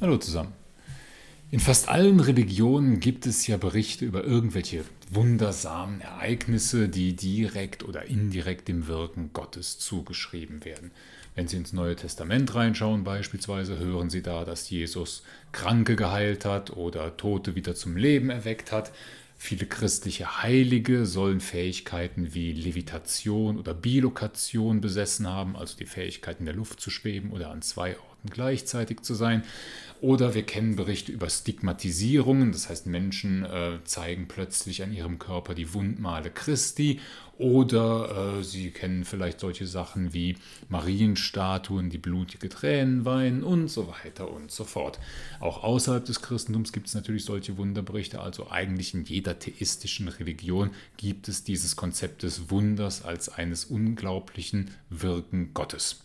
Hallo zusammen. In fast allen Religionen gibt es ja Berichte über irgendwelche wundersamen Ereignisse, die direkt oder indirekt dem Wirken Gottes zugeschrieben werden. Wenn Sie ins Neue Testament reinschauen beispielsweise, hören Sie da, dass Jesus Kranke geheilt hat oder Tote wieder zum Leben erweckt hat. Viele christliche Heilige sollen Fähigkeiten wie Levitation oder Bilokation besessen haben, also die Fähigkeit in der Luft zu schweben oder an zwei Orten Kontakten gleichzeitig zu sein. Oder wir kennen Berichte über Stigmatisierungen, das heißt Menschen äh, zeigen plötzlich an ihrem Körper die Wundmale Christi. Oder äh, Sie kennen vielleicht solche Sachen wie Marienstatuen, die blutige Tränen weinen und so weiter und so fort. Auch außerhalb des Christentums gibt es natürlich solche Wunderberichte, also eigentlich in jeder theistischen Religion gibt es dieses Konzept des Wunders als eines unglaublichen Wirken Gottes.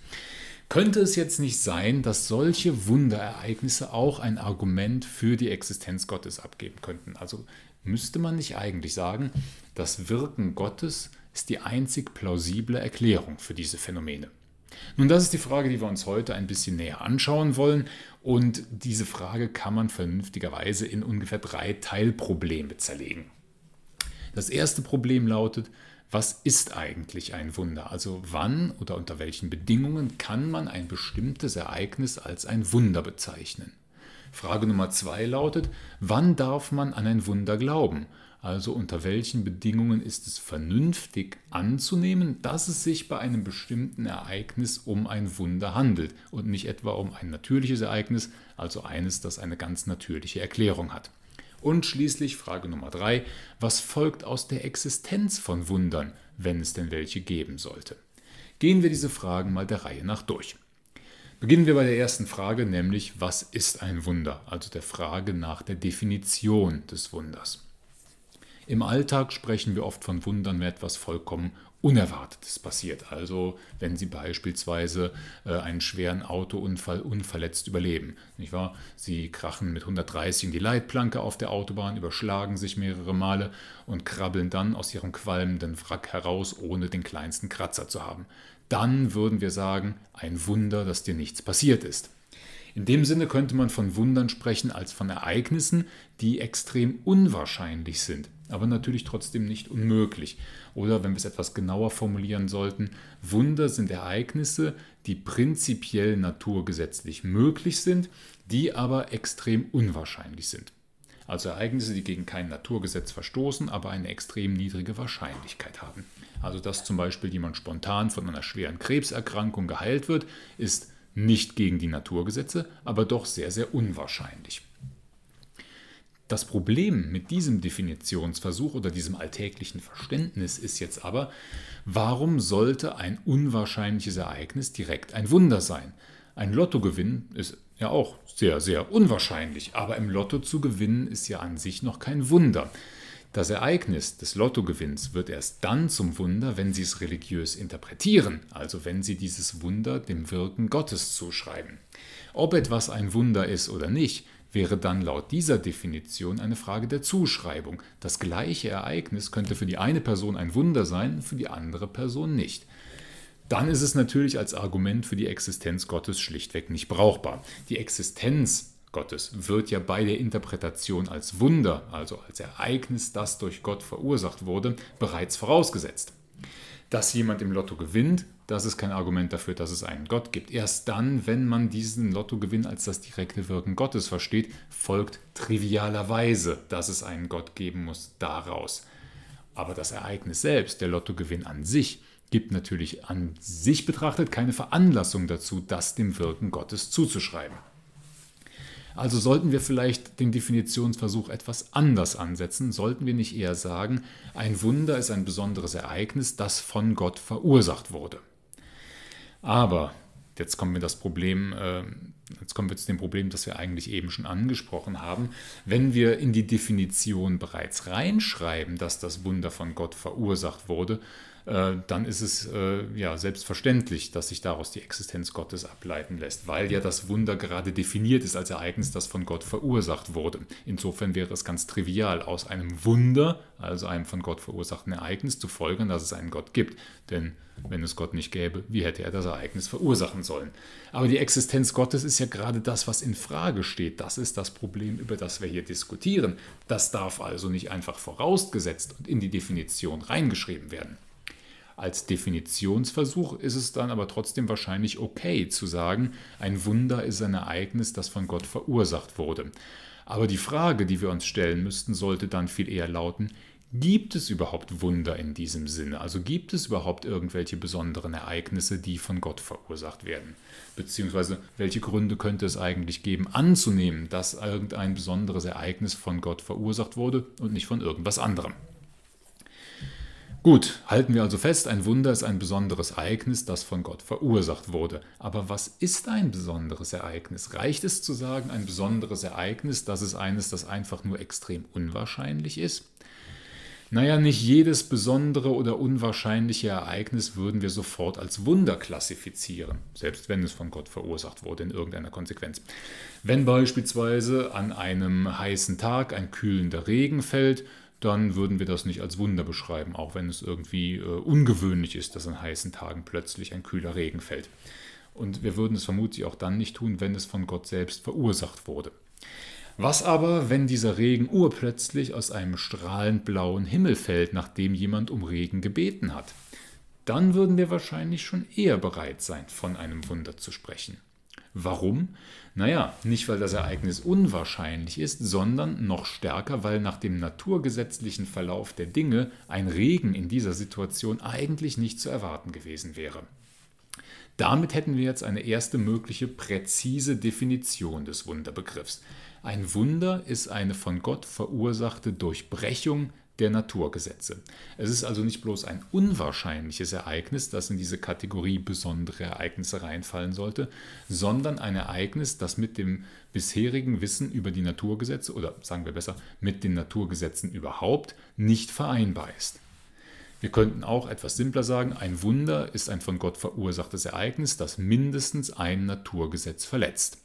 Könnte es jetzt nicht sein, dass solche Wunderereignisse auch ein Argument für die Existenz Gottes abgeben könnten? Also müsste man nicht eigentlich sagen, das Wirken Gottes ist die einzig plausible Erklärung für diese Phänomene. Nun, das ist die Frage, die wir uns heute ein bisschen näher anschauen wollen. Und diese Frage kann man vernünftigerweise in ungefähr drei Teilprobleme zerlegen. Das erste Problem lautet, was ist eigentlich ein Wunder? Also wann oder unter welchen Bedingungen kann man ein bestimmtes Ereignis als ein Wunder bezeichnen? Frage Nummer zwei lautet, wann darf man an ein Wunder glauben? Also unter welchen Bedingungen ist es vernünftig anzunehmen, dass es sich bei einem bestimmten Ereignis um ein Wunder handelt und nicht etwa um ein natürliches Ereignis, also eines, das eine ganz natürliche Erklärung hat. Und schließlich Frage Nummer drei: Was folgt aus der Existenz von Wundern, wenn es denn welche geben sollte? Gehen wir diese Fragen mal der Reihe nach durch. Beginnen wir bei der ersten Frage, nämlich was ist ein Wunder, also der Frage nach der Definition des Wunders. Im Alltag sprechen wir oft von Wundern, wenn etwas vollkommen Unerwartetes passiert. Also wenn Sie beispielsweise äh, einen schweren Autounfall unverletzt überleben. Nicht wahr? Sie krachen mit 130 in die Leitplanke auf der Autobahn, überschlagen sich mehrere Male und krabbeln dann aus Ihrem qualmenden Wrack heraus, ohne den kleinsten Kratzer zu haben. Dann würden wir sagen, ein Wunder, dass dir nichts passiert ist. In dem Sinne könnte man von Wundern sprechen als von Ereignissen, die extrem unwahrscheinlich sind aber natürlich trotzdem nicht unmöglich. Oder wenn wir es etwas genauer formulieren sollten, Wunder sind Ereignisse, die prinzipiell naturgesetzlich möglich sind, die aber extrem unwahrscheinlich sind. Also Ereignisse, die gegen kein Naturgesetz verstoßen, aber eine extrem niedrige Wahrscheinlichkeit haben. Also dass zum Beispiel jemand spontan von einer schweren Krebserkrankung geheilt wird, ist nicht gegen die Naturgesetze, aber doch sehr, sehr unwahrscheinlich. Das Problem mit diesem Definitionsversuch oder diesem alltäglichen Verständnis ist jetzt aber, warum sollte ein unwahrscheinliches Ereignis direkt ein Wunder sein? Ein Lottogewinn ist ja auch sehr, sehr unwahrscheinlich, aber im Lotto zu gewinnen ist ja an sich noch kein Wunder. Das Ereignis des Lottogewinns wird erst dann zum Wunder, wenn Sie es religiös interpretieren, also wenn Sie dieses Wunder dem Wirken Gottes zuschreiben. Ob etwas ein Wunder ist oder nicht, wäre dann laut dieser Definition eine Frage der Zuschreibung. Das gleiche Ereignis könnte für die eine Person ein Wunder sein, für die andere Person nicht. Dann ist es natürlich als Argument für die Existenz Gottes schlichtweg nicht brauchbar. Die Existenz Gottes wird ja bei der Interpretation als Wunder, also als Ereignis, das durch Gott verursacht wurde, bereits vorausgesetzt. Dass jemand im Lotto gewinnt, das ist kein Argument dafür, dass es einen Gott gibt. Erst dann, wenn man diesen Lottogewinn als das direkte Wirken Gottes versteht, folgt trivialerweise, dass es einen Gott geben muss daraus. Aber das Ereignis selbst, der Lottogewinn an sich, gibt natürlich an sich betrachtet keine Veranlassung dazu, das dem Wirken Gottes zuzuschreiben. Also sollten wir vielleicht den Definitionsversuch etwas anders ansetzen? Sollten wir nicht eher sagen, ein Wunder ist ein besonderes Ereignis, das von Gott verursacht wurde? Aber jetzt kommen wir das Problem, äh, jetzt kommen wir zu dem Problem, das wir eigentlich eben schon angesprochen haben. Wenn wir in die Definition bereits reinschreiben, dass das Wunder von Gott verursacht wurde, äh, dann ist es äh, ja selbstverständlich, dass sich daraus die Existenz Gottes ableiten lässt, weil ja das Wunder gerade definiert ist als Ereignis, das von Gott verursacht wurde. Insofern wäre es ganz trivial, aus einem Wunder, also einem von Gott verursachten Ereignis, zu folgern, dass es einen Gott gibt. Denn wenn es Gott nicht gäbe, wie hätte er das Ereignis verursachen sollen? Aber die Existenz Gottes ist ja gerade das, was in Frage steht. Das ist das Problem, über das wir hier diskutieren. Das darf also nicht einfach vorausgesetzt und in die Definition reingeschrieben werden. Als Definitionsversuch ist es dann aber trotzdem wahrscheinlich okay zu sagen, ein Wunder ist ein Ereignis, das von Gott verursacht wurde. Aber die Frage, die wir uns stellen müssten, sollte dann viel eher lauten, gibt es überhaupt Wunder in diesem Sinne? Also gibt es überhaupt irgendwelche besonderen Ereignisse, die von Gott verursacht werden? Beziehungsweise welche Gründe könnte es eigentlich geben, anzunehmen, dass irgendein besonderes Ereignis von Gott verursacht wurde und nicht von irgendwas anderem? Gut, halten wir also fest, ein Wunder ist ein besonderes Ereignis, das von Gott verursacht wurde. Aber was ist ein besonderes Ereignis? Reicht es zu sagen, ein besonderes Ereignis, das ist eines, das einfach nur extrem unwahrscheinlich ist? Naja, nicht jedes besondere oder unwahrscheinliche Ereignis würden wir sofort als Wunder klassifizieren, selbst wenn es von Gott verursacht wurde in irgendeiner Konsequenz. Wenn beispielsweise an einem heißen Tag ein kühlender Regen fällt, dann würden wir das nicht als Wunder beschreiben, auch wenn es irgendwie äh, ungewöhnlich ist, dass an heißen Tagen plötzlich ein kühler Regen fällt. Und wir würden es vermutlich auch dann nicht tun, wenn es von Gott selbst verursacht wurde. Was aber, wenn dieser Regen urplötzlich aus einem strahlend blauen Himmel fällt, nachdem jemand um Regen gebeten hat? Dann würden wir wahrscheinlich schon eher bereit sein, von einem Wunder zu sprechen. Warum? Naja, nicht weil das Ereignis unwahrscheinlich ist, sondern noch stärker, weil nach dem naturgesetzlichen Verlauf der Dinge ein Regen in dieser Situation eigentlich nicht zu erwarten gewesen wäre. Damit hätten wir jetzt eine erste mögliche präzise Definition des Wunderbegriffs. Ein Wunder ist eine von Gott verursachte Durchbrechung der Naturgesetze. Es ist also nicht bloß ein unwahrscheinliches Ereignis, das in diese Kategorie besondere Ereignisse reinfallen sollte, sondern ein Ereignis, das mit dem bisherigen Wissen über die Naturgesetze oder sagen wir besser mit den Naturgesetzen überhaupt nicht vereinbar ist. Wir könnten auch etwas simpler sagen, ein Wunder ist ein von Gott verursachtes Ereignis, das mindestens ein Naturgesetz verletzt.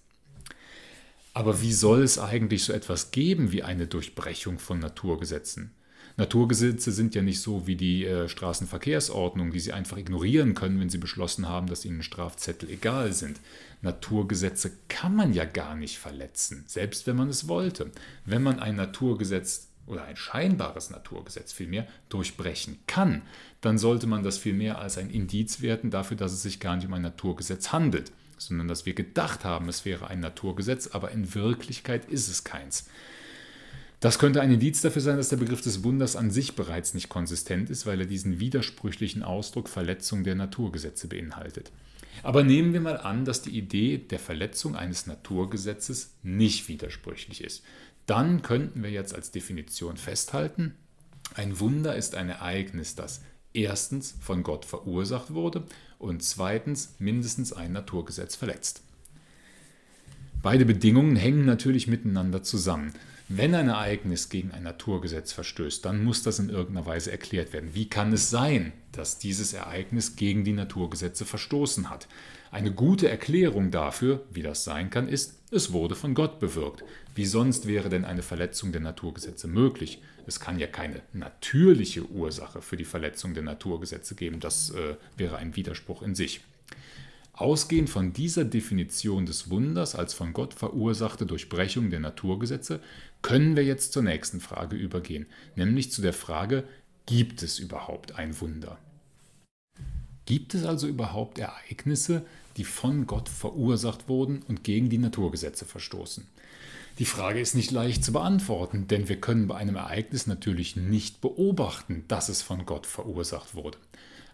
Aber wie soll es eigentlich so etwas geben wie eine Durchbrechung von Naturgesetzen? Naturgesetze sind ja nicht so wie die äh, Straßenverkehrsordnung, die sie einfach ignorieren können, wenn sie beschlossen haben, dass ihnen Strafzettel egal sind. Naturgesetze kann man ja gar nicht verletzen, selbst wenn man es wollte. Wenn man ein Naturgesetz oder ein scheinbares Naturgesetz vielmehr durchbrechen kann, dann sollte man das vielmehr als ein Indiz werten dafür, dass es sich gar nicht um ein Naturgesetz handelt, sondern dass wir gedacht haben, es wäre ein Naturgesetz, aber in Wirklichkeit ist es keins. Das könnte ein Indiz dafür sein, dass der Begriff des Wunders an sich bereits nicht konsistent ist, weil er diesen widersprüchlichen Ausdruck Verletzung der Naturgesetze beinhaltet. Aber nehmen wir mal an, dass die Idee der Verletzung eines Naturgesetzes nicht widersprüchlich ist. Dann könnten wir jetzt als Definition festhalten, ein Wunder ist ein Ereignis, das erstens von Gott verursacht wurde und zweitens mindestens ein Naturgesetz verletzt. Beide Bedingungen hängen natürlich miteinander zusammen. Wenn ein Ereignis gegen ein Naturgesetz verstößt, dann muss das in irgendeiner Weise erklärt werden. Wie kann es sein, dass dieses Ereignis gegen die Naturgesetze verstoßen hat? Eine gute Erklärung dafür, wie das sein kann, ist, es wurde von Gott bewirkt. Wie sonst wäre denn eine Verletzung der Naturgesetze möglich? Es kann ja keine natürliche Ursache für die Verletzung der Naturgesetze geben. Das äh, wäre ein Widerspruch in sich. Ausgehend von dieser Definition des Wunders als von Gott verursachte Durchbrechung der Naturgesetze, können wir jetzt zur nächsten Frage übergehen, nämlich zu der Frage, gibt es überhaupt ein Wunder? Gibt es also überhaupt Ereignisse, die von Gott verursacht wurden und gegen die Naturgesetze verstoßen? Die Frage ist nicht leicht zu beantworten, denn wir können bei einem Ereignis natürlich nicht beobachten, dass es von Gott verursacht wurde.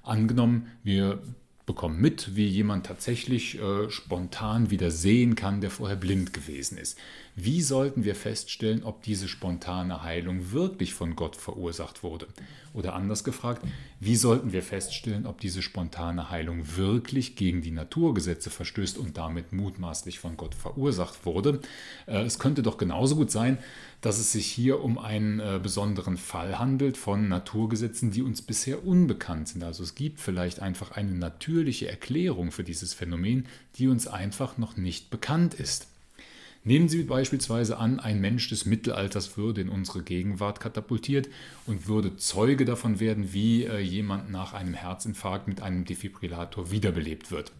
Angenommen, wir bekommen mit, wie jemand tatsächlich äh, spontan wieder sehen kann, der vorher blind gewesen ist. Wie sollten wir feststellen, ob diese spontane Heilung wirklich von Gott verursacht wurde? Oder anders gefragt, wie sollten wir feststellen, ob diese spontane Heilung wirklich gegen die Naturgesetze verstößt und damit mutmaßlich von Gott verursacht wurde? Äh, es könnte doch genauso gut sein, dass es sich hier um einen äh, besonderen Fall handelt von Naturgesetzen, die uns bisher unbekannt sind. Also es gibt vielleicht einfach eine natürliche Erklärung für dieses Phänomen, die uns einfach noch nicht bekannt ist. Nehmen Sie beispielsweise an, ein Mensch des Mittelalters würde in unsere Gegenwart katapultiert und würde Zeuge davon werden, wie äh, jemand nach einem Herzinfarkt mit einem Defibrillator wiederbelebt wird.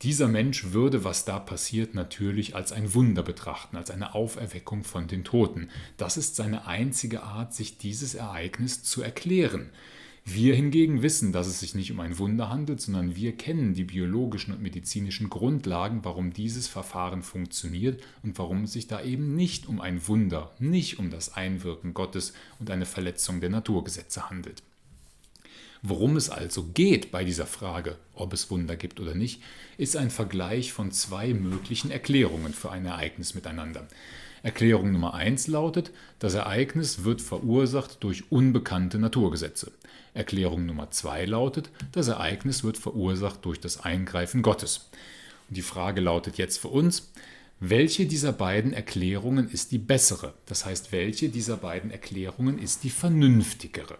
Dieser Mensch würde, was da passiert, natürlich als ein Wunder betrachten, als eine Auferweckung von den Toten. Das ist seine einzige Art, sich dieses Ereignis zu erklären. Wir hingegen wissen, dass es sich nicht um ein Wunder handelt, sondern wir kennen die biologischen und medizinischen Grundlagen, warum dieses Verfahren funktioniert und warum es sich da eben nicht um ein Wunder, nicht um das Einwirken Gottes und eine Verletzung der Naturgesetze handelt. Worum es also geht bei dieser Frage, ob es Wunder gibt oder nicht, ist ein Vergleich von zwei möglichen Erklärungen für ein Ereignis miteinander. Erklärung Nummer 1 lautet, das Ereignis wird verursacht durch unbekannte Naturgesetze. Erklärung Nummer 2 lautet, das Ereignis wird verursacht durch das Eingreifen Gottes. Und die Frage lautet jetzt für uns, welche dieser beiden Erklärungen ist die bessere? Das heißt, welche dieser beiden Erklärungen ist die vernünftigere?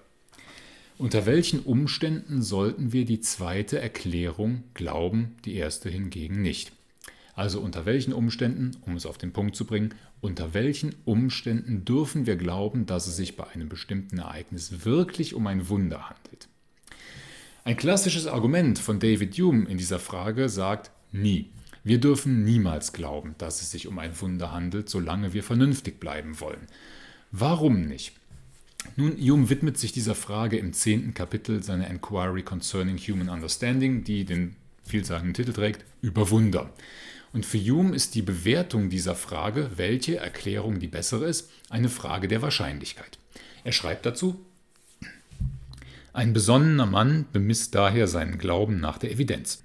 Unter welchen Umständen sollten wir die zweite Erklärung glauben, die erste hingegen nicht? Also unter welchen Umständen, um es auf den Punkt zu bringen, unter welchen Umständen dürfen wir glauben, dass es sich bei einem bestimmten Ereignis wirklich um ein Wunder handelt. Ein klassisches Argument von David Hume in dieser Frage sagt nie. Wir dürfen niemals glauben, dass es sich um ein Wunder handelt, solange wir vernünftig bleiben wollen. Warum nicht? Nun, Hume widmet sich dieser Frage im zehnten Kapitel seiner Enquiry Concerning Human Understanding, die den vielsagenden Titel trägt, über Wunder. Und für Hume ist die Bewertung dieser Frage, welche Erklärung die bessere ist, eine Frage der Wahrscheinlichkeit. Er schreibt dazu, ein besonnener Mann bemisst daher seinen Glauben nach der Evidenz.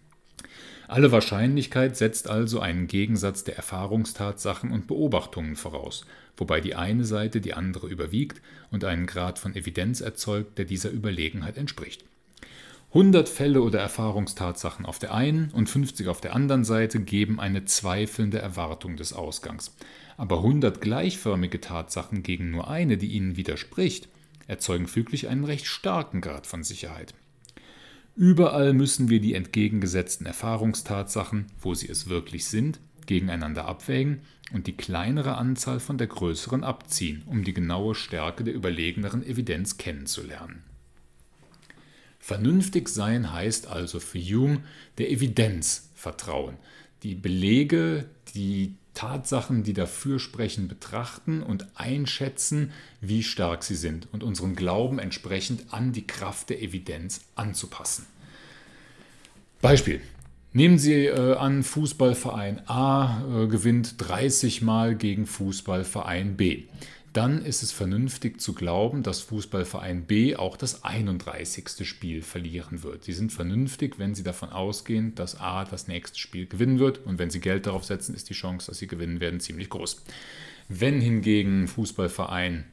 Alle Wahrscheinlichkeit setzt also einen Gegensatz der Erfahrungstatsachen und Beobachtungen voraus, wobei die eine Seite die andere überwiegt und einen Grad von Evidenz erzeugt, der dieser Überlegenheit entspricht. 100 Fälle oder Erfahrungstatsachen auf der einen und 50 auf der anderen Seite geben eine zweifelnde Erwartung des Ausgangs. Aber 100 gleichförmige Tatsachen gegen nur eine, die ihnen widerspricht, erzeugen füglich einen recht starken Grad von Sicherheit. Überall müssen wir die entgegengesetzten Erfahrungstatsachen, wo sie es wirklich sind, gegeneinander abwägen und die kleinere Anzahl von der größeren abziehen, um die genaue Stärke der überlegeneren Evidenz kennenzulernen. Vernünftig sein heißt also für Hume der Evidenz vertrauen, die Belege, die Tatsachen, die dafür sprechen, betrachten und einschätzen, wie stark sie sind und unseren Glauben entsprechend an die Kraft der Evidenz anzupassen. Beispiel. Nehmen Sie äh, an, Fußballverein A äh, gewinnt 30 Mal gegen Fußballverein B dann ist es vernünftig zu glauben, dass Fußballverein B auch das 31. Spiel verlieren wird. Sie sind vernünftig, wenn sie davon ausgehen, dass A das nächste Spiel gewinnen wird und wenn sie Geld darauf setzen, ist die Chance, dass sie gewinnen werden, ziemlich groß. Wenn hingegen Fußballverein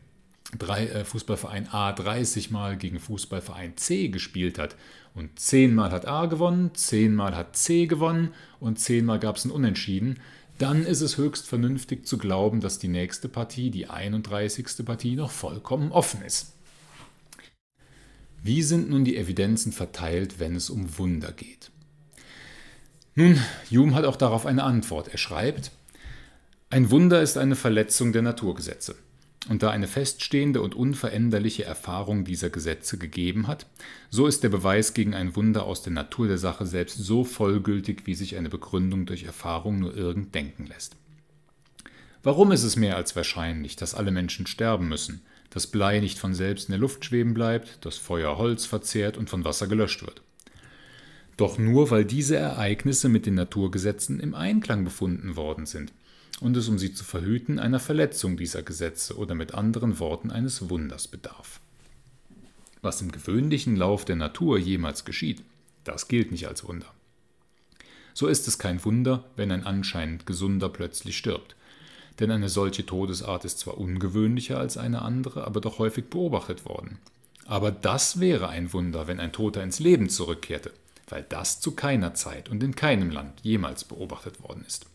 Drei, äh, Fußballverein A 30 Mal gegen Fußballverein C gespielt hat. Und 10 Mal hat A gewonnen, 10 Mal hat C gewonnen und 10 Mal gab es ein Unentschieden dann ist es höchst vernünftig zu glauben, dass die nächste Partie, die 31. Partie, noch vollkommen offen ist. Wie sind nun die Evidenzen verteilt, wenn es um Wunder geht? Nun, Hume hat auch darauf eine Antwort. Er schreibt, ein Wunder ist eine Verletzung der Naturgesetze und da eine feststehende und unveränderliche Erfahrung dieser Gesetze gegeben hat, so ist der Beweis gegen ein Wunder aus der Natur der Sache selbst so vollgültig, wie sich eine Begründung durch Erfahrung nur irgend denken lässt. Warum ist es mehr als wahrscheinlich, dass alle Menschen sterben müssen, dass Blei nicht von selbst in der Luft schweben bleibt, dass Feuer Holz verzehrt und von Wasser gelöscht wird? Doch nur weil diese Ereignisse mit den Naturgesetzen im Einklang befunden worden sind – und es um sie zu verhüten einer Verletzung dieser Gesetze oder mit anderen Worten eines Wunders bedarf. Was im gewöhnlichen Lauf der Natur jemals geschieht, das gilt nicht als Wunder. So ist es kein Wunder, wenn ein anscheinend Gesunder plötzlich stirbt. Denn eine solche Todesart ist zwar ungewöhnlicher als eine andere, aber doch häufig beobachtet worden. Aber das wäre ein Wunder, wenn ein Toter ins Leben zurückkehrte, weil das zu keiner Zeit und in keinem Land jemals beobachtet worden ist.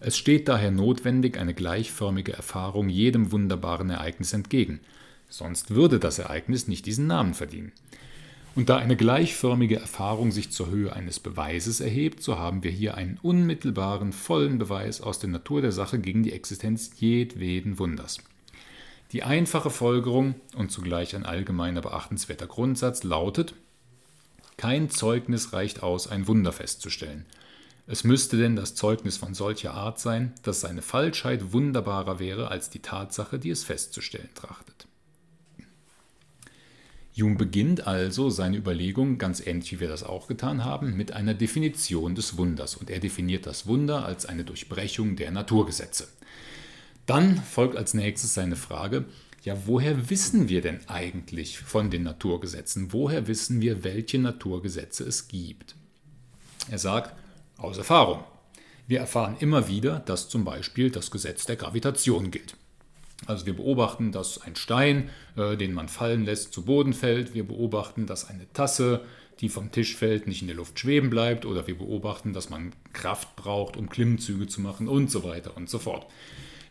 Es steht daher notwendig eine gleichförmige Erfahrung jedem wunderbaren Ereignis entgegen, sonst würde das Ereignis nicht diesen Namen verdienen. Und da eine gleichförmige Erfahrung sich zur Höhe eines Beweises erhebt, so haben wir hier einen unmittelbaren, vollen Beweis aus der Natur der Sache gegen die Existenz jedweden Wunders. Die einfache Folgerung und zugleich ein allgemeiner beachtenswerter Grundsatz lautet, kein Zeugnis reicht aus, ein Wunder festzustellen. Es müsste denn das Zeugnis von solcher Art sein, dass seine Falschheit wunderbarer wäre als die Tatsache, die es festzustellen trachtet. Jung beginnt also seine Überlegungen, ganz ähnlich wie wir das auch getan haben, mit einer Definition des Wunders. Und er definiert das Wunder als eine Durchbrechung der Naturgesetze. Dann folgt als nächstes seine Frage, ja, woher wissen wir denn eigentlich von den Naturgesetzen? Woher wissen wir, welche Naturgesetze es gibt? Er sagt, aus Erfahrung. Wir erfahren immer wieder, dass zum Beispiel das Gesetz der Gravitation gilt. Also wir beobachten, dass ein Stein, äh, den man fallen lässt, zu Boden fällt. Wir beobachten, dass eine Tasse, die vom Tisch fällt, nicht in der Luft schweben bleibt. Oder wir beobachten, dass man Kraft braucht, um Klimmzüge zu machen und so weiter und so fort.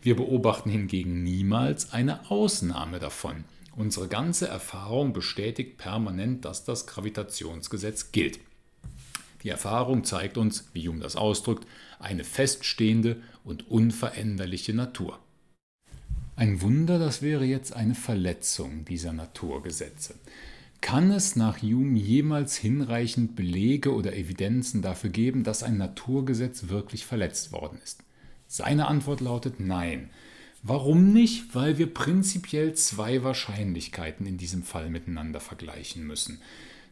Wir beobachten hingegen niemals eine Ausnahme davon. Unsere ganze Erfahrung bestätigt permanent, dass das Gravitationsgesetz gilt. Die Erfahrung zeigt uns, wie Jung das ausdrückt, eine feststehende und unveränderliche Natur. Ein Wunder, das wäre jetzt eine Verletzung dieser Naturgesetze. Kann es nach Hume jemals hinreichend Belege oder Evidenzen dafür geben, dass ein Naturgesetz wirklich verletzt worden ist? Seine Antwort lautet Nein. Warum nicht? Weil wir prinzipiell zwei Wahrscheinlichkeiten in diesem Fall miteinander vergleichen müssen.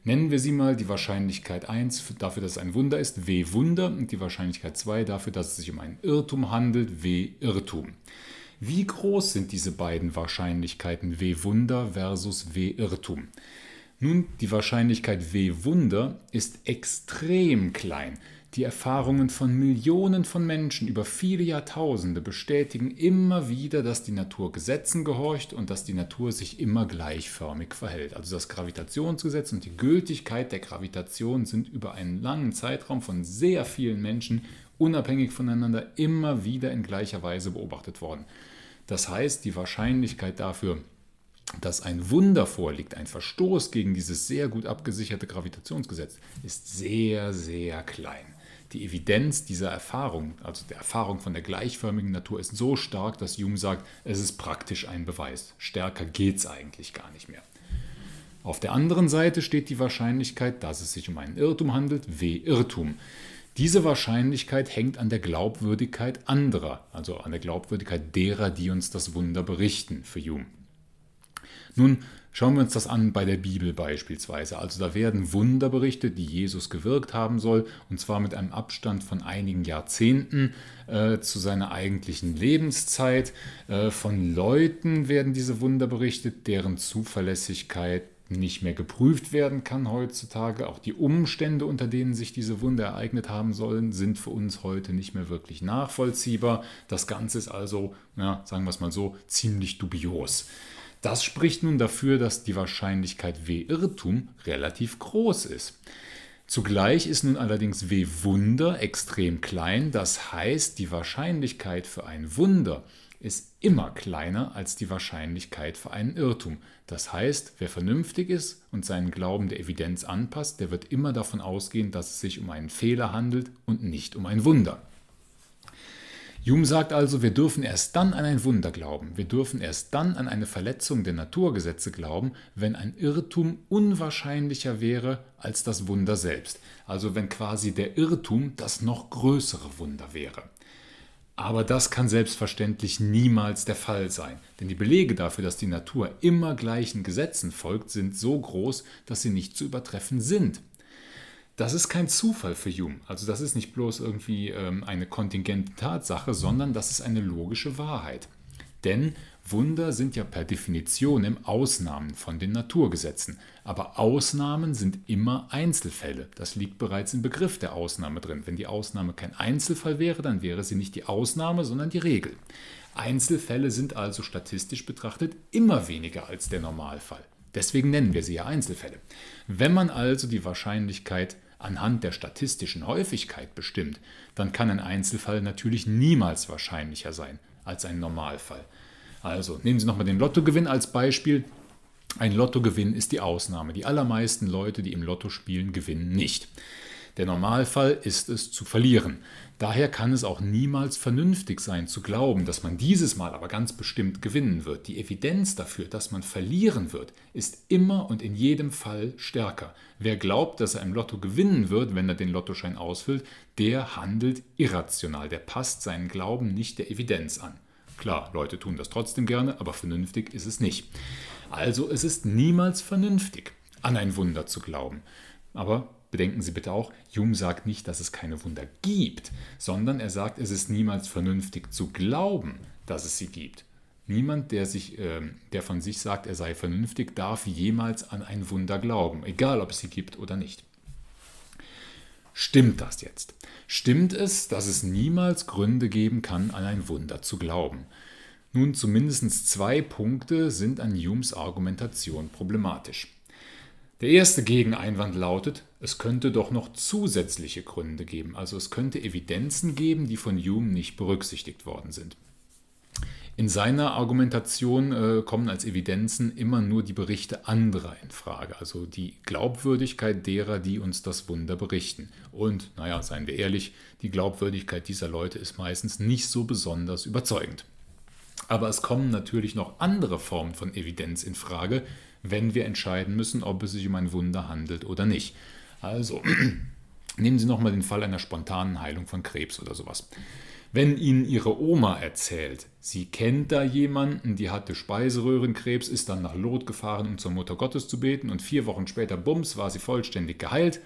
Nennen wir sie mal die Wahrscheinlichkeit 1 dafür, dass es ein Wunder ist, W Wunder, und die Wahrscheinlichkeit 2 dafür, dass es sich um einen Irrtum handelt, W Irrtum. Wie groß sind diese beiden Wahrscheinlichkeiten W Wunder versus W Irrtum? Nun, die Wahrscheinlichkeit W Wunder ist extrem klein. Die Erfahrungen von Millionen von Menschen über viele Jahrtausende bestätigen immer wieder, dass die Natur Gesetzen gehorcht und dass die Natur sich immer gleichförmig verhält. Also das Gravitationsgesetz und die Gültigkeit der Gravitation sind über einen langen Zeitraum von sehr vielen Menschen unabhängig voneinander immer wieder in gleicher Weise beobachtet worden. Das heißt, die Wahrscheinlichkeit dafür, dass ein Wunder vorliegt, ein Verstoß gegen dieses sehr gut abgesicherte Gravitationsgesetz, ist sehr, sehr klein die Evidenz dieser Erfahrung, also der Erfahrung von der gleichförmigen Natur, ist so stark, dass Jung sagt, es ist praktisch ein Beweis. Stärker geht es eigentlich gar nicht mehr. Auf der anderen Seite steht die Wahrscheinlichkeit, dass es sich um einen Irrtum handelt, W Irrtum. Diese Wahrscheinlichkeit hängt an der Glaubwürdigkeit anderer, also an der Glaubwürdigkeit derer, die uns das Wunder berichten, für Jung. Nun Schauen wir uns das an bei der Bibel beispielsweise. Also da werden Wunder berichtet, die Jesus gewirkt haben soll, und zwar mit einem Abstand von einigen Jahrzehnten äh, zu seiner eigentlichen Lebenszeit. Äh, von Leuten werden diese Wunder berichtet, deren Zuverlässigkeit nicht mehr geprüft werden kann heutzutage. Auch die Umstände, unter denen sich diese Wunder ereignet haben sollen, sind für uns heute nicht mehr wirklich nachvollziehbar. Das Ganze ist also, ja, sagen wir es mal so, ziemlich dubios. Das spricht nun dafür, dass die Wahrscheinlichkeit W-Irrtum relativ groß ist. Zugleich ist nun allerdings W-Wunder extrem klein, das heißt, die Wahrscheinlichkeit für ein Wunder ist immer kleiner als die Wahrscheinlichkeit für einen Irrtum. Das heißt, wer vernünftig ist und seinen Glauben der Evidenz anpasst, der wird immer davon ausgehen, dass es sich um einen Fehler handelt und nicht um ein Wunder. Hume sagt also, wir dürfen erst dann an ein Wunder glauben, wir dürfen erst dann an eine Verletzung der Naturgesetze glauben, wenn ein Irrtum unwahrscheinlicher wäre als das Wunder selbst. Also wenn quasi der Irrtum das noch größere Wunder wäre. Aber das kann selbstverständlich niemals der Fall sein, denn die Belege dafür, dass die Natur immer gleichen Gesetzen folgt, sind so groß, dass sie nicht zu übertreffen sind. Das ist kein Zufall für Hume. Also das ist nicht bloß irgendwie ähm, eine kontingente Tatsache, sondern das ist eine logische Wahrheit. Denn Wunder sind ja per Definition im Ausnahmen von den Naturgesetzen. Aber Ausnahmen sind immer Einzelfälle. Das liegt bereits im Begriff der Ausnahme drin. Wenn die Ausnahme kein Einzelfall wäre, dann wäre sie nicht die Ausnahme, sondern die Regel. Einzelfälle sind also statistisch betrachtet immer weniger als der Normalfall. Deswegen nennen wir sie ja Einzelfälle. Wenn man also die Wahrscheinlichkeit anhand der statistischen Häufigkeit bestimmt, dann kann ein Einzelfall natürlich niemals wahrscheinlicher sein als ein Normalfall. Also nehmen Sie nochmal den Lottogewinn als Beispiel. Ein Lottogewinn ist die Ausnahme. Die allermeisten Leute, die im Lotto spielen, gewinnen nicht. Der Normalfall ist es zu verlieren. Daher kann es auch niemals vernünftig sein zu glauben, dass man dieses Mal aber ganz bestimmt gewinnen wird. Die Evidenz dafür, dass man verlieren wird, ist immer und in jedem Fall stärker. Wer glaubt, dass er im Lotto gewinnen wird, wenn er den Lottoschein ausfüllt, der handelt irrational, der passt seinen Glauben nicht der Evidenz an. Klar, Leute tun das trotzdem gerne, aber vernünftig ist es nicht. Also es ist niemals vernünftig, an ein Wunder zu glauben. Aber Bedenken Sie bitte auch, Hume sagt nicht, dass es keine Wunder gibt, sondern er sagt, es ist niemals vernünftig zu glauben, dass es sie gibt. Niemand, der, sich, äh, der von sich sagt, er sei vernünftig, darf jemals an ein Wunder glauben, egal ob es sie gibt oder nicht. Stimmt das jetzt? Stimmt es, dass es niemals Gründe geben kann, an ein Wunder zu glauben? Nun, zumindest zwei Punkte sind an Humes Argumentation problematisch. Der erste Gegeneinwand lautet, es könnte doch noch zusätzliche Gründe geben, also es könnte Evidenzen geben, die von Hume nicht berücksichtigt worden sind. In seiner Argumentation äh, kommen als Evidenzen immer nur die Berichte anderer in Frage, also die Glaubwürdigkeit derer, die uns das Wunder berichten. Und, naja, seien wir ehrlich, die Glaubwürdigkeit dieser Leute ist meistens nicht so besonders überzeugend. Aber es kommen natürlich noch andere Formen von Evidenz in Frage, wenn wir entscheiden müssen, ob es sich um ein Wunder handelt oder nicht. Also nehmen Sie nochmal den Fall einer spontanen Heilung von Krebs oder sowas. Wenn Ihnen Ihre Oma erzählt, sie kennt da jemanden, die hatte Speiseröhrenkrebs, ist dann nach Lot gefahren, um zur Mutter Gottes zu beten und vier Wochen später, bums, war sie vollständig geheilt,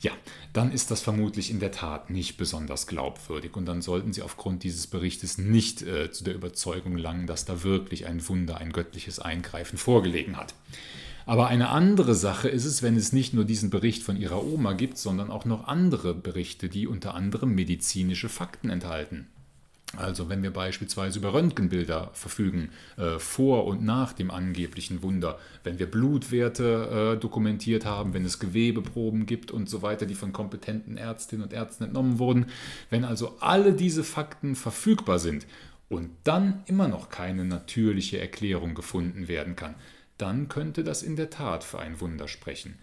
ja, dann ist das vermutlich in der Tat nicht besonders glaubwürdig und dann sollten Sie aufgrund dieses Berichtes nicht äh, zu der Überzeugung langen, dass da wirklich ein Wunder, ein göttliches Eingreifen vorgelegen hat. Aber eine andere Sache ist es, wenn es nicht nur diesen Bericht von Ihrer Oma gibt, sondern auch noch andere Berichte, die unter anderem medizinische Fakten enthalten. Also wenn wir beispielsweise über Röntgenbilder verfügen, äh, vor und nach dem angeblichen Wunder, wenn wir Blutwerte äh, dokumentiert haben, wenn es Gewebeproben gibt und so weiter, die von kompetenten Ärztinnen und Ärzten entnommen wurden, wenn also alle diese Fakten verfügbar sind und dann immer noch keine natürliche Erklärung gefunden werden kann, dann könnte das in der Tat für ein Wunder sprechen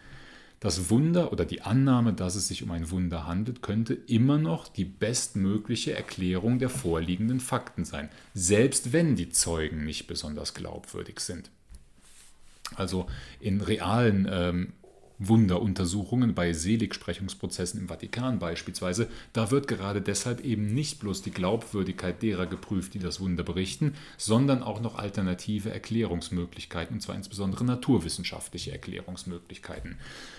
das Wunder oder die Annahme, dass es sich um ein Wunder handelt, könnte immer noch die bestmögliche Erklärung der vorliegenden Fakten sein, selbst wenn die Zeugen nicht besonders glaubwürdig sind. Also in realen ähm, Wunderuntersuchungen bei Seligsprechungsprozessen im Vatikan beispielsweise, da wird gerade deshalb eben nicht bloß die Glaubwürdigkeit derer geprüft, die das Wunder berichten, sondern auch noch alternative Erklärungsmöglichkeiten, und zwar insbesondere naturwissenschaftliche Erklärungsmöglichkeiten.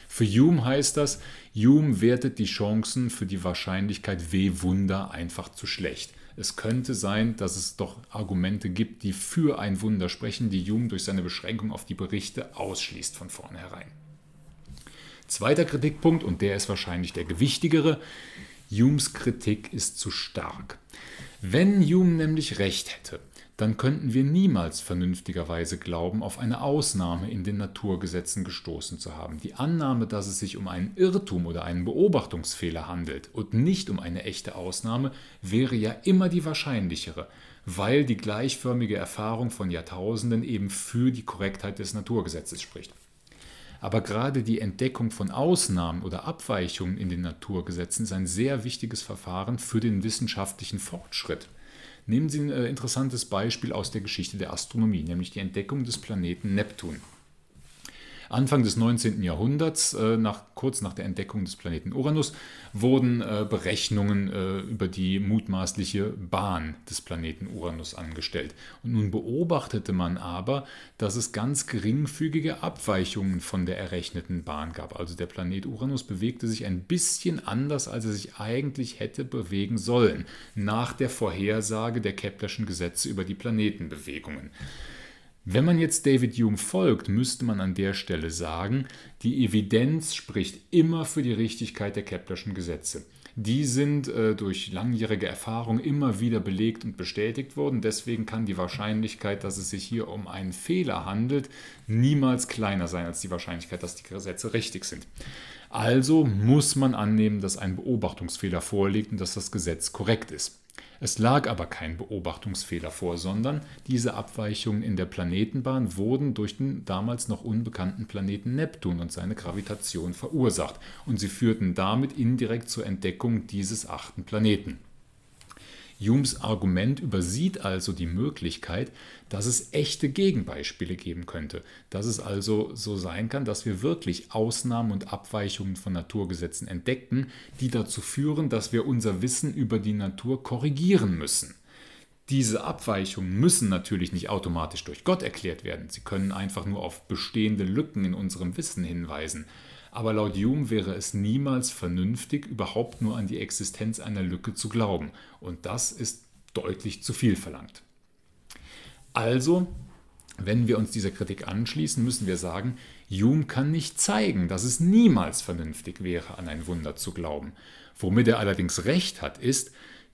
Für Hume heißt das, Hume wertet die Chancen für die Wahrscheinlichkeit W-Wunder einfach zu schlecht. Es könnte sein, dass es doch Argumente gibt, die für ein Wunder sprechen, die Hume durch seine Beschränkung auf die Berichte ausschließt von vornherein. Zweiter Kritikpunkt, und der ist wahrscheinlich der gewichtigere, Humes Kritik ist zu stark. Wenn Hume nämlich recht hätte, dann könnten wir niemals vernünftigerweise glauben, auf eine Ausnahme in den Naturgesetzen gestoßen zu haben. Die Annahme, dass es sich um einen Irrtum oder einen Beobachtungsfehler handelt und nicht um eine echte Ausnahme, wäre ja immer die wahrscheinlichere, weil die gleichförmige Erfahrung von Jahrtausenden eben für die Korrektheit des Naturgesetzes spricht. Aber gerade die Entdeckung von Ausnahmen oder Abweichungen in den Naturgesetzen ist ein sehr wichtiges Verfahren für den wissenschaftlichen Fortschritt. Nehmen Sie ein äh, interessantes Beispiel aus der Geschichte der Astronomie, nämlich die Entdeckung des Planeten Neptun. Anfang des 19. Jahrhunderts, äh, nach, kurz nach der Entdeckung des Planeten Uranus, wurden äh, Berechnungen äh, über die mutmaßliche Bahn des Planeten Uranus angestellt. Und nun beobachtete man aber, dass es ganz geringfügige Abweichungen von der errechneten Bahn gab. Also der Planet Uranus bewegte sich ein bisschen anders, als er sich eigentlich hätte bewegen sollen, nach der Vorhersage der Keplerschen Gesetze über die Planetenbewegungen. Wenn man jetzt David Hume folgt, müsste man an der Stelle sagen, die Evidenz spricht immer für die Richtigkeit der Keplerschen Gesetze. Die sind äh, durch langjährige Erfahrung immer wieder belegt und bestätigt worden. Deswegen kann die Wahrscheinlichkeit, dass es sich hier um einen Fehler handelt, niemals kleiner sein als die Wahrscheinlichkeit, dass die Gesetze richtig sind. Also muss man annehmen, dass ein Beobachtungsfehler vorliegt und dass das Gesetz korrekt ist. Es lag aber kein Beobachtungsfehler vor, sondern diese Abweichungen in der Planetenbahn wurden durch den damals noch unbekannten Planeten Neptun und seine Gravitation verursacht und sie führten damit indirekt zur Entdeckung dieses achten Planeten. Humes Argument übersieht also die Möglichkeit, dass es echte Gegenbeispiele geben könnte, dass es also so sein kann, dass wir wirklich Ausnahmen und Abweichungen von Naturgesetzen entdecken, die dazu führen, dass wir unser Wissen über die Natur korrigieren müssen. Diese Abweichungen müssen natürlich nicht automatisch durch Gott erklärt werden, sie können einfach nur auf bestehende Lücken in unserem Wissen hinweisen. Aber laut Hume wäre es niemals vernünftig, überhaupt nur an die Existenz einer Lücke zu glauben. Und das ist deutlich zu viel verlangt. Also, wenn wir uns dieser Kritik anschließen, müssen wir sagen, Hume kann nicht zeigen, dass es niemals vernünftig wäre, an ein Wunder zu glauben. Womit er allerdings recht hat, ist,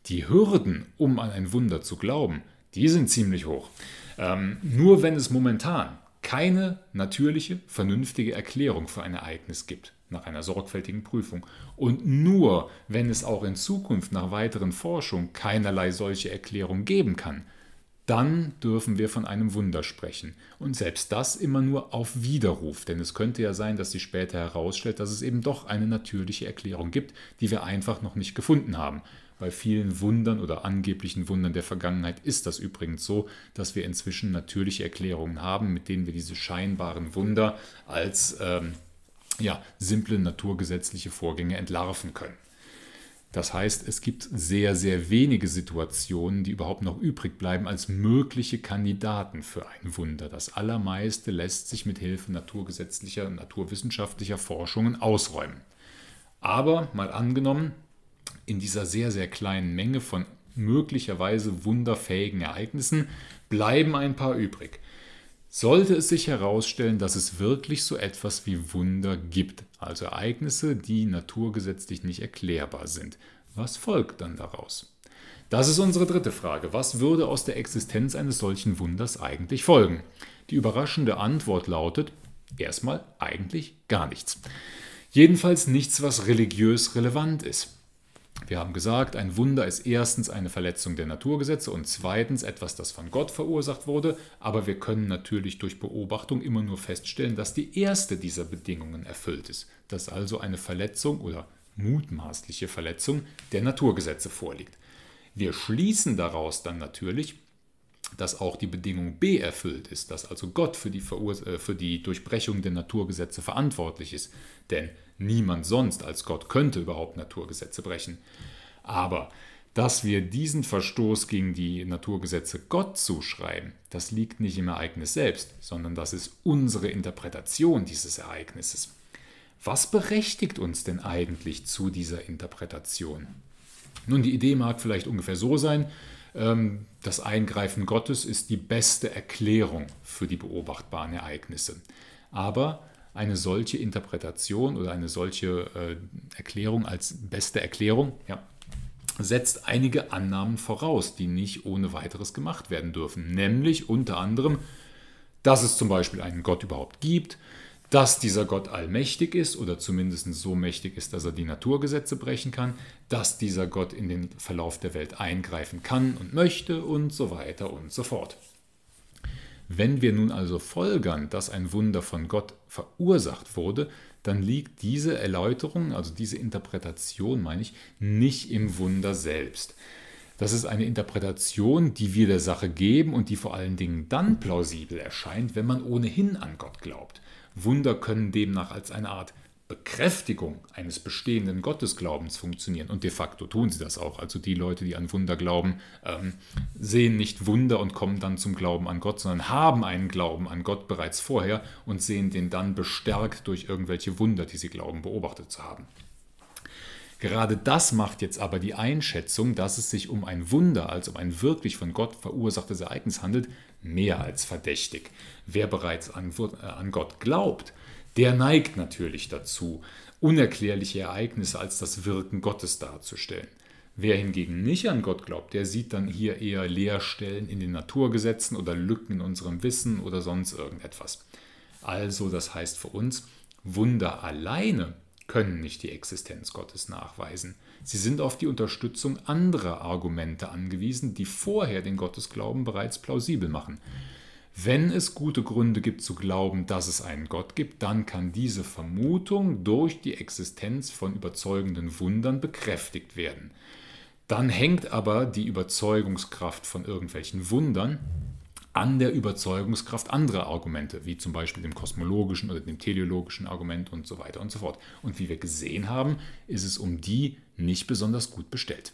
die Hürden, um an ein Wunder zu glauben, die sind ziemlich hoch. Ähm, nur wenn es momentan keine natürliche, vernünftige Erklärung für ein Ereignis gibt, nach einer sorgfältigen Prüfung. Und nur wenn es auch in Zukunft nach weiteren Forschungen keinerlei solche Erklärung geben kann, dann dürfen wir von einem Wunder sprechen. Und selbst das immer nur auf Widerruf, denn es könnte ja sein, dass sich später herausstellt, dass es eben doch eine natürliche Erklärung gibt, die wir einfach noch nicht gefunden haben. Bei vielen Wundern oder angeblichen Wundern der Vergangenheit ist das übrigens so, dass wir inzwischen natürliche Erklärungen haben, mit denen wir diese scheinbaren Wunder als ähm, ja, simple naturgesetzliche Vorgänge entlarven können. Das heißt, es gibt sehr, sehr wenige Situationen, die überhaupt noch übrig bleiben als mögliche Kandidaten für ein Wunder. Das Allermeiste lässt sich mit Hilfe naturgesetzlicher und naturwissenschaftlicher Forschungen ausräumen. Aber mal angenommen, in dieser sehr, sehr kleinen Menge von möglicherweise wunderfähigen Ereignissen bleiben ein paar übrig. Sollte es sich herausstellen, dass es wirklich so etwas wie Wunder gibt, also Ereignisse, die naturgesetzlich nicht erklärbar sind, was folgt dann daraus? Das ist unsere dritte Frage. Was würde aus der Existenz eines solchen Wunders eigentlich folgen? Die überraschende Antwort lautet erstmal eigentlich gar nichts. Jedenfalls nichts, was religiös relevant ist. Wir haben gesagt, ein Wunder ist erstens eine Verletzung der Naturgesetze und zweitens etwas, das von Gott verursacht wurde, aber wir können natürlich durch Beobachtung immer nur feststellen, dass die erste dieser Bedingungen erfüllt ist, dass also eine Verletzung oder mutmaßliche Verletzung der Naturgesetze vorliegt. Wir schließen daraus dann natürlich, dass auch die Bedingung B erfüllt ist, dass also Gott für die, Verurs äh, für die Durchbrechung der Naturgesetze verantwortlich ist, denn niemand sonst als Gott könnte überhaupt Naturgesetze brechen. Aber dass wir diesen Verstoß gegen die Naturgesetze Gott zuschreiben, das liegt nicht im Ereignis selbst, sondern das ist unsere Interpretation dieses Ereignisses. Was berechtigt uns denn eigentlich zu dieser Interpretation? Nun, die Idee mag vielleicht ungefähr so sein, ähm, das Eingreifen Gottes ist die beste Erklärung für die beobachtbaren Ereignisse. Aber eine solche Interpretation oder eine solche äh, Erklärung als beste Erklärung ja, setzt einige Annahmen voraus, die nicht ohne weiteres gemacht werden dürfen. Nämlich unter anderem, dass es zum Beispiel einen Gott überhaupt gibt, dass dieser Gott allmächtig ist oder zumindest so mächtig ist, dass er die Naturgesetze brechen kann, dass dieser Gott in den Verlauf der Welt eingreifen kann und möchte und so weiter und so fort. Wenn wir nun also folgern, dass ein Wunder von Gott verursacht wurde, dann liegt diese Erläuterung, also diese Interpretation, meine ich, nicht im Wunder selbst. Das ist eine Interpretation, die wir der Sache geben und die vor allen Dingen dann plausibel erscheint, wenn man ohnehin an Gott glaubt. Wunder können demnach als eine Art Bekräftigung eines bestehenden Gottesglaubens funktionieren. Und de facto tun sie das auch. Also die Leute, die an Wunder glauben, ähm, sehen nicht Wunder und kommen dann zum Glauben an Gott, sondern haben einen Glauben an Gott bereits vorher und sehen den dann bestärkt durch irgendwelche Wunder, die sie glauben beobachtet zu haben. Gerade das macht jetzt aber die Einschätzung, dass es sich um ein Wunder, also um ein wirklich von Gott verursachtes Ereignis handelt, mehr als verdächtig. Wer bereits an, äh, an Gott glaubt, der neigt natürlich dazu, unerklärliche Ereignisse als das Wirken Gottes darzustellen. Wer hingegen nicht an Gott glaubt, der sieht dann hier eher Leerstellen in den Naturgesetzen oder Lücken in unserem Wissen oder sonst irgendetwas. Also, das heißt für uns, Wunder alleine können nicht die Existenz Gottes nachweisen. Sie sind auf die Unterstützung anderer Argumente angewiesen, die vorher den Gottesglauben bereits plausibel machen. Wenn es gute Gründe gibt zu glauben, dass es einen Gott gibt, dann kann diese Vermutung durch die Existenz von überzeugenden Wundern bekräftigt werden. Dann hängt aber die Überzeugungskraft von irgendwelchen Wundern an der Überzeugungskraft anderer Argumente, wie zum Beispiel dem kosmologischen oder dem teleologischen Argument und so weiter und so fort. Und wie wir gesehen haben, ist es um die nicht besonders gut bestellt.